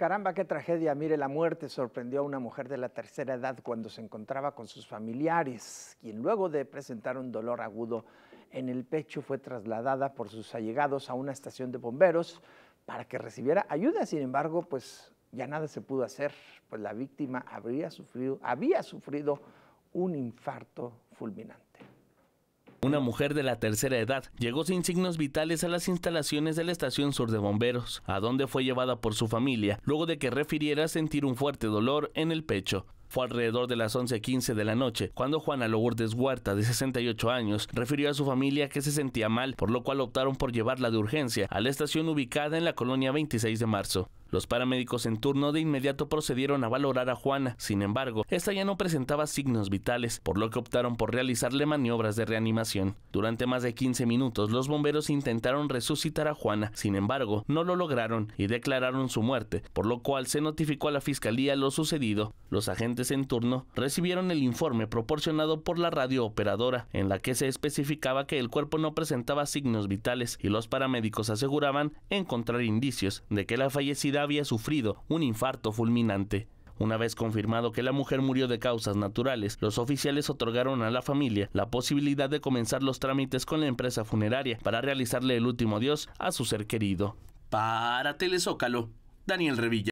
Caramba, qué tragedia. Mire, la muerte sorprendió a una mujer de la tercera edad cuando se encontraba con sus familiares, quien luego de presentar un dolor agudo en el pecho fue trasladada por sus allegados a una estación de bomberos para que recibiera ayuda. Sin embargo, pues ya nada se pudo hacer, pues la víctima habría sufrido, había sufrido un infarto fulminante una mujer de la tercera edad, llegó sin signos vitales a las instalaciones de la estación sur de bomberos, a donde fue llevada por su familia, luego de que refiriera sentir un fuerte dolor en el pecho. Fue alrededor de las 11.15 de la noche cuando Juana Lourdes Huerta, de 68 años, refirió a su familia que se sentía mal, por lo cual optaron por llevarla de urgencia a la estación ubicada en la colonia 26 de marzo. Los paramédicos en turno de inmediato procedieron a valorar a Juana, sin embargo, esta ya no presentaba signos vitales, por lo que optaron por realizarle maniobras de reanimación. Durante más de 15 minutos, los bomberos intentaron resucitar a Juana, sin embargo, no lo lograron y declararon su muerte, por lo cual se notificó a la fiscalía lo sucedido. Los agentes en turno recibieron el informe proporcionado por la radio operadora, en la que se especificaba que el cuerpo no presentaba signos vitales y los paramédicos aseguraban encontrar indicios de que la fallecida había sufrido un infarto fulminante. Una vez confirmado que la mujer murió de causas naturales, los oficiales otorgaron a la familia la posibilidad de comenzar los trámites con la empresa funeraria para realizarle el último adiós a su ser querido. Para Telezócalo, Daniel Revilla.